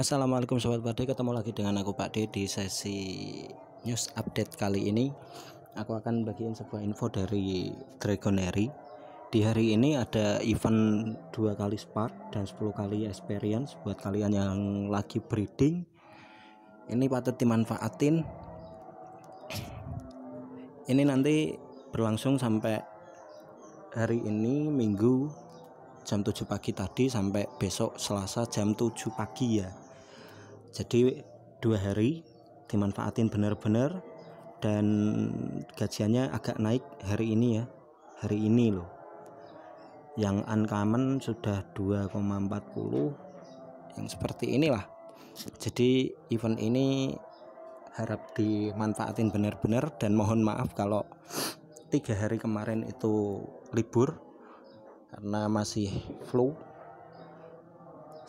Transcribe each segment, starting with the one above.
Assalamualaikum Sobat Pakde, ketemu lagi dengan aku Pak D di sesi news update kali ini aku akan bagikan sebuah info dari Dragonary di hari ini ada event dua kali spark dan 10 kali experience buat kalian yang lagi breeding ini patut dimanfaatin ini nanti berlangsung sampai hari ini minggu jam 7 pagi tadi sampai besok Selasa jam 7 pagi ya jadi dua hari dimanfaatin benar-benar dan gajiannya agak naik hari ini ya hari ini loh yang uncommon sudah 2,40 yang seperti inilah jadi event ini harap dimanfaatin benar-benar dan mohon maaf kalau tiga hari kemarin itu libur karena masih flu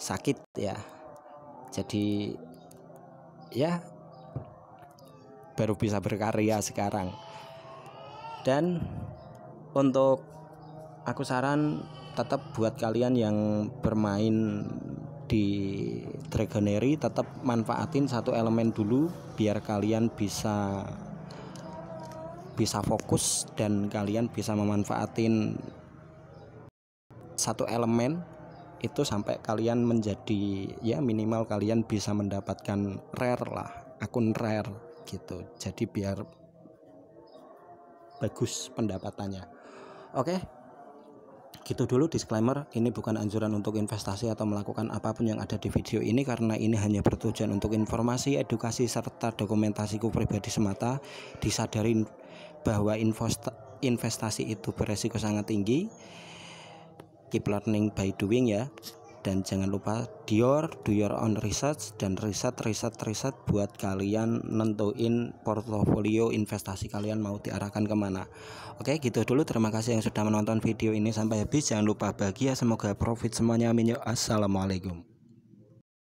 sakit ya jadi ya baru bisa berkarya sekarang dan untuk aku saran tetap buat kalian yang bermain di Dragonary tetap manfaatin satu elemen dulu biar kalian bisa bisa fokus dan kalian bisa memanfaatin satu elemen itu sampai kalian menjadi ya minimal kalian bisa mendapatkan rare lah akun rare gitu jadi biar bagus pendapatannya oke gitu dulu disclaimer ini bukan anjuran untuk investasi atau melakukan apapun yang ada di video ini karena ini hanya bertujuan untuk informasi edukasi serta dokumentasiku pribadi semata disadarin bahwa investasi itu beresiko sangat tinggi keep learning by doing ya dan jangan lupa Dior, do your own research dan riset riset riset buat kalian nentuin portofolio investasi kalian mau diarahkan kemana oke gitu dulu terima kasih yang sudah menonton video ini sampai habis jangan lupa bahagia semoga profit semuanya amin ya. assalamualaikum